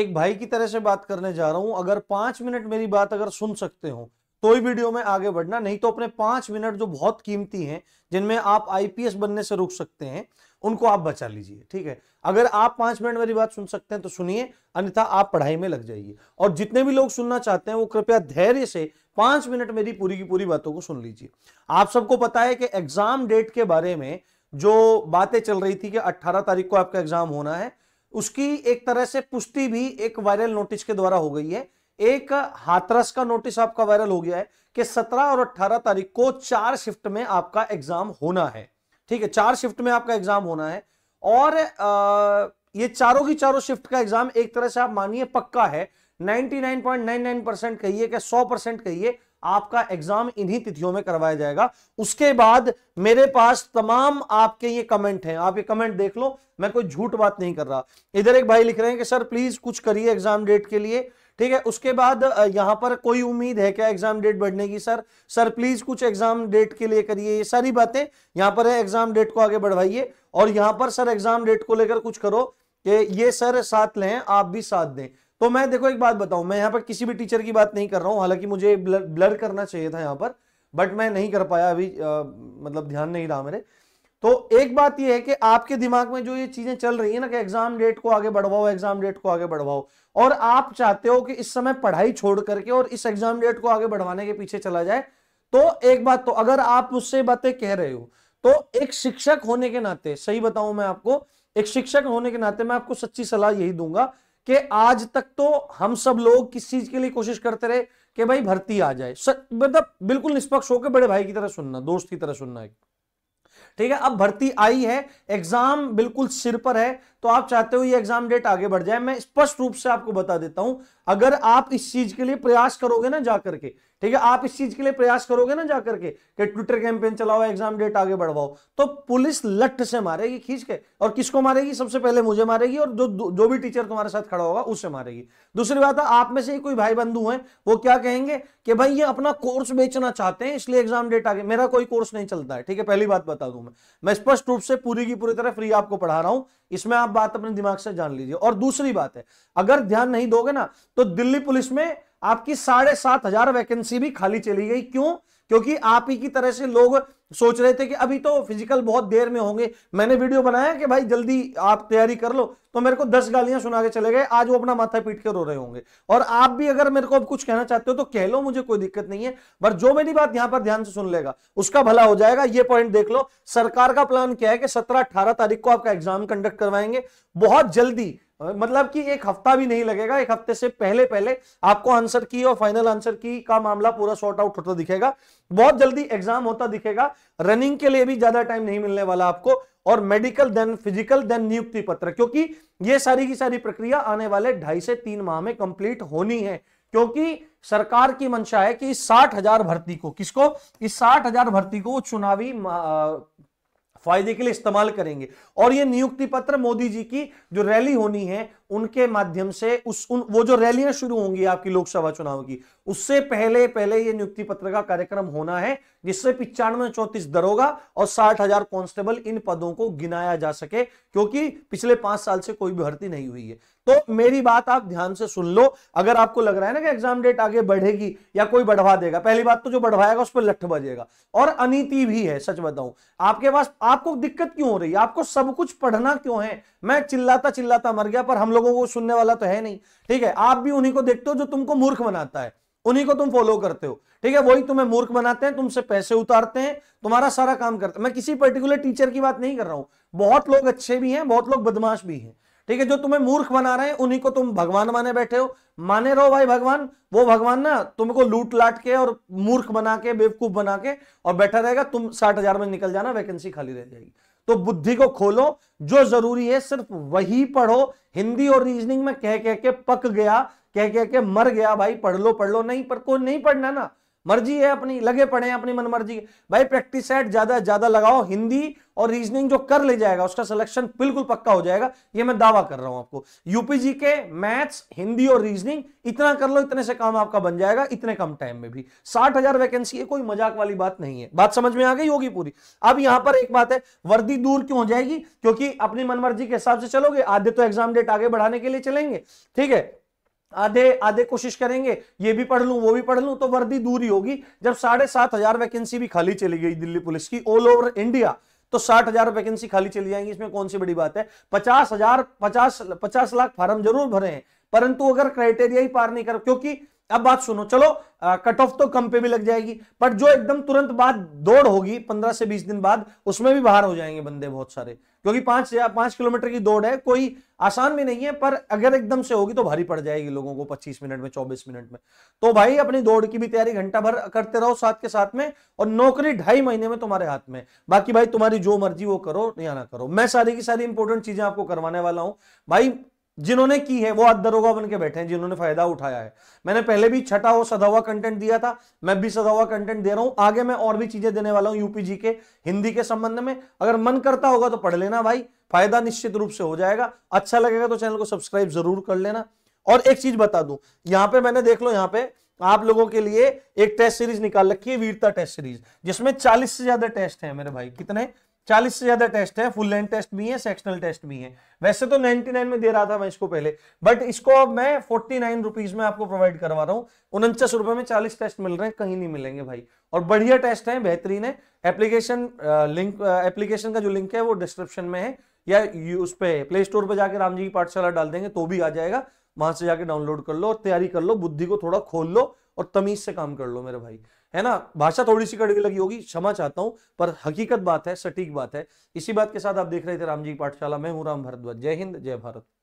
एक भाई की तरह से बात करने जा रहा हूं अगर पांच मिनट मेरी बात अगर सुन सकते हो तो ही वीडियो में आगे बढ़ना नहीं तो अपने पांच मिनट जो बहुत कीमती हैं जिनमें आप आईपीएस बनने से रुक सकते हैं उनको आप बचा लीजिए ठीक है अगर आप पांच मिनट मेरी बात सुन सकते हैं तो सुनिए अन्यथा आप पढ़ाई में लग जाइए और जितने भी लोग सुनना चाहते हैं वो कृपया धैर्य से पांच मिनट मेरी पूरी की पूरी बातों को सुन लीजिए आप सबको पता है कि एग्जाम डेट के बारे में जो बातें चल रही थी कि अट्ठारह तारीख को आपका एग्जाम होना है उसकी एक तरह से पुष्टि भी एक वायरल नोटिस के द्वारा हो गई है एक हाथरस का नोटिस आपका वायरल हो गया है कि 17 और 18 तारीख को चार शिफ्ट में आपका एग्जाम होना है ठीक है चार शिफ्ट में आपका एग्जाम होना है और आ, ये चारों की चारों शिफ्ट का एग्जाम एक तरह से आप मानिए पक्का है 99.99 परसेंट कहिए क्या 100 परसेंट कहिए आपका एग्जाम इन्हीं तिथियों में करवाया जाएगा उसके बाद मेरे पास तमाम आपके ये कमेंट हैं आप ये कमेंट देख लो मैं कोई झूठ बात नहीं कर रहा इधर एक भाई लिख रहे हैं कि सर प्लीज कुछ करिए एग्जाम डेट के लिए ठीक है उसके बाद यहां पर कोई उम्मीद है क्या एग्जाम डेट बढ़ने की सर सर प्लीज कुछ एग्जाम डेट के लिए करिए ये सारी बातें यहां पर है एग्जाम डेट को आगे बढ़वाइए और यहां पर सर एग्जाम डेट को लेकर कुछ करो कि ये सर साथ लें आप भी साथ दें तो मैं देखो एक बात बताऊं मैं यहाँ पर किसी भी टीचर की बात नहीं कर रहा हूँ हालांकि मुझे ब्लर, करना चाहिए था यहाँ पर बट मैं नहीं कर पाया अभी आ, मतलब ध्यान नहीं रहा मेरे तो एक बात यह है कि आपके दिमाग में जो ये चीजें चल रही है ना कि एग्जाम डेट को आगे बढ़वाओ एग्जाम डेट को आगे बढ़वाओ और आप चाहते हो कि इस समय पढ़ाई छोड़ करके और इस एग्जाम डेट को आगे बढ़वाने के पीछे चला जाए तो एक बात तो अगर आप मुझसे बातें कह रहे हो तो एक शिक्षक होने के नाते सही बताऊं मैं आपको एक शिक्षक होने के नाते मैं आपको सच्ची सलाह यही दूंगा कि आज तक तो हम सब लोग किस चीज के लिए कोशिश करते रहे कि भाई भर्ती आ जाए मतलब बिल्कुल निष्पक्ष होकर बड़े भाई की तरह सुनना दोस्त की तरह सुनना है ठीक है अब भर्ती आई है एग्जाम बिल्कुल सिर पर है तो आप चाहते हो ये एग्जाम डेट आगे बढ़ जाए मैं स्पष्ट रूप से आपको बता देता हूं अगर आप इस चीज के लिए प्रयास करोगे ना जाकर के ठीक है आप इस चीज के लिए प्रयास करोगे ना जाकर के कि ट्विटर कैंपेन चलाओ एग्जाम डेट आगे बढ़वाओ तो पुलिस लट्ठ से मारेगी खींच के और किसको मारेगी सबसे पहले मुझे मारेगी और जो जो भी टीचर तुम्हारे साथ खड़ा होगा उससे मारेगी दूसरी बात है आप में से कोई भाई बंधु हैं वो क्या कहेंगे कि भाई ये अपना कोर्स बेचना चाहते हैं इसलिए एग्जाम डेट आगे मेरा कोई कोर्स नहीं चलता है ठीक है पहली बात बता दू मैं मैं स्पष्ट रूप से पूरी की पूरी तरह फ्री आपको पढ़ा रहा हूं इसमें आप बात अपने दिमाग से जान लीजिए और दूसरी बात है अगर ध्यान नहीं दोगे ना तो दिल्ली पुलिस में आपकी साढ़े सात हजार वैकेंसी भी खाली चली गई क्यों क्योंकि आप ही की तरह से लोग सोच रहे थे कि अभी तो फिजिकल बहुत देर में होंगे मैंने वीडियो बनाया कि भाई जल्दी आप तैयारी कर लो तो मेरे को दस गालियां सुना के चले गए आज वो अपना माथा पीट के रो रहे होंगे और आप भी अगर मेरे को अब कुछ कहना चाहते हो तो कह लो मुझे कोई दिक्कत नहीं है पर जो मेरी बात यहां पर ध्यान से सुन लेगा उसका भला हो जाएगा ये पॉइंट देख लो सरकार का प्लान क्या है कि सत्रह अठारह तारीख को आपका एग्जाम कंडक्ट करवाएंगे बहुत जल्दी मतलब कि एक हफ्ता भी नहीं लगेगा एक हफ्ते से पहले पहले आपको आंसर की और फाइनल आंसर की का मामला पूरा सॉर्ट आउट होता दिखेगा बहुत जल्दी एग्जाम होता दिखेगा रनिंग के लिए भी ज्यादा टाइम नहीं मिलने वाला आपको और मेडिकल देन फिजिकल देन नियुक्ति पत्र क्योंकि ये सारी की सारी प्रक्रिया आने वाले ढाई से तीन माह में कंप्लीट होनी है क्योंकि सरकार की मंशा है कि इस साठ हजार भर्ती को किसको इस साठ हजार भर्ती को चुनावी फायदे के लिए इस्तेमाल करेंगे और ये नियुक्ति पत्र मोदी जी की जो रैली होनी है उनके माध्यम से उस उन वो जो रैलियां शुरू होंगी आपकी लोकसभा चुनाव की उससे पहले पहले ये नियुक्ति पत्र का कार्यक्रम होना है जिससे पिचानवे चौंतीस दरोगा और साठ हजार कॉन्स्टेबल इन पदों को गिनाया जा सके क्योंकि पिछले पांच साल से कोई भी भर्ती नहीं हुई है तो मेरी बात आप ध्यान से सुन लो अगर आपको लग रहा है ना कि एग्जाम डेट आगे बढ़ेगी या कोई बढ़वा देगा पहली बात तो जो बढ़वाएगा उस पर लठ बजेगा और अनिति भी है सच बताऊं आपके पास आपको दिक्कत क्यों हो रही है आपको सब कुछ पढ़ना क्यों है मैं चिल्लाता चिल्लाता मर गया पर हम लोगों को सुनने वाला तो है नहीं ठीक है आप भी उन्हीं को देखते हो जो तुमको मूर्ख बनाता है उन्हीं को तुम फॉलो करते हो ठीक है वही तुम्हें मूर्ख बनाते हैं तुमसे पैसे उतारते हैं तुम्हारा सारा काम करते हैं मैं किसी पर्टिकुलर टीचर की बात नहीं कर रहा हूं बहुत लोग अच्छे भी हैं बहुत लोग बदमाश भी हैं ठीक है जो तुम्हें मूर्ख बना रहे हैं उन्हीं को तुम भगवान माने बैठे हो माने रहो भाई भगवान वो भगवान ना तुमको लूट लाट के और मूर्ख बना के बेवकूफ बना के और बैठा रहेगा तुम साठ हजार में निकल जाना वैकेंसी खाली रह जाएगी तो बुद्धि को खोलो जो जरूरी है सिर्फ वही पढ़ो हिंदी और रीजनिंग में कह कह के पक गया कह कह के मर गया भाई पढ़ लो पढ़ लो नहीं पर को नहीं पढ़ना ना मर्जी है अपनी लगे पड़े हैं अपनी मनमर्जी भाई प्रैक्टिस सेट ज्यादा ज्यादा लगाओ हिंदी और रीजनिंग जो कर ले जाएगा उसका सिलेक्शन बिल्कुल पक्का हो जाएगा ये मैं दावा कर रहा हूं आपको यूपीजी के मैथ्स हिंदी और रीजनिंग इतना कर लो इतने से काम आपका बन जाएगा इतने कम टाइम में भी साठ हजार वैकेंसी है कोई मजाक वाली बात नहीं है बात समझ में आ गई होगी पूरी अब यहां पर एक बात है वर्दी दूर क्यों हो जाएगी क्योंकि अपनी मनमर्जी के हिसाब से चलोगे आधे तो एग्जाम डेट आगे बढ़ाने के लिए चलेंगे ठीक है आधे आधे कोशिश करेंगे ये भी पढ़ लूं वो भी पढ़ लूं तो वर्दी दूरी होगी जब साढ़े सात हजार वैकेंसी भी खाली चली गई दिल्ली पुलिस की ऑल ओवर इंडिया तो साठ हजार वैकेंसी खाली चली जाएंगी इसमें कौन सी बड़ी बात है पचास हजार पचास पचास लाख फार्म जरूर भरे हैं परंतु अगर क्राइटेरिया ही पार नहीं कर क्योंकि अब बात सुनो चलो कट ऑफ तो कम पे भी लग जाएगी बट जो एकदम तुरंत बाद दौड़ होगी पंद्रह से बीस दिन बाद उसमें भी बाहर हो जाएंगे बंदे बहुत सारे क्योंकि पांच या पांच किलोमीटर की दौड़ है कोई आसान भी नहीं है पर अगर एकदम से होगी तो भारी पड़ जाएगी लोगों को पच्चीस मिनट में चौबीस मिनट में तो भाई अपनी दौड़ की भी तैयारी घंटा भर करते रहो साथ के साथ में और नौकरी ढाई महीने में तुम्हारे हाथ में बाकी भाई तुम्हारी जो मर्जी वो करो या ना करो मैं सारी की सारी इंपोर्टेंट चीजें आपको करवाने वाला हूं भाई जिन्होंने की है वो आज दरोगा बन के बैठे हैं जिन्होंने फायदा उठाया है मैंने पहले भी छठा और सदा हुआ कंटेंट दिया था मैं भी सदा हुआ कंटेंट दे रहा हूं आगे मैं और भी चीजें देने वाला हूं यूपीजी के हिंदी के संबंध में अगर मन करता होगा तो पढ़ लेना भाई फायदा निश्चित रूप से हो जाएगा अच्छा लगेगा तो चैनल को सब्सक्राइब जरूर कर लेना और एक चीज बता दू यहां पर मैंने देख लो यहां पर आप लोगों के लिए एक टेस्ट सीरीज निकाल रखी है वीरता टेस्ट सीरीज जिसमें चालीस से ज्यादा टेस्ट है मेरे भाई कितने चालीस से ज्यादा टेस्ट है फुल लेंथ टेस्ट भी है सेक्शनल टेस्ट भी है वैसे तो 99 में दे रहा था मैं इसको पहले बट इसको अब मैं फोर्टी नाइन रुपीज में आपको प्रोवाइड करवा रहा हूं उनचास रुपए में 40 टेस्ट मिल रहे हैं कहीं नहीं मिलेंगे भाई और बढ़िया टेस्ट है बेहतरीन है एप्लीकेशन लिंक एप्लीकेशन का जो लिंक है वो डिस्क्रिप्शन में है या उस पर प्ले स्टोर पर जाकर राम जी की पाठशाला डाल देंगे तो भी आ जाएगा वहां से जाके डाउनलोड कर लो तैयारी कर लो बुद्धि को थोड़ा खोल लो और तमीज से काम कर लो मेरे भाई है ना भाषा थोड़ी सी कड़वी लगी होगी क्षमा चाहता हूं पर हकीकत बात है सटीक बात है इसी बात के साथ आप देख रहे थे रामजी पाठशाला में हूं राम भारद्वाज जय हिंद जय भारत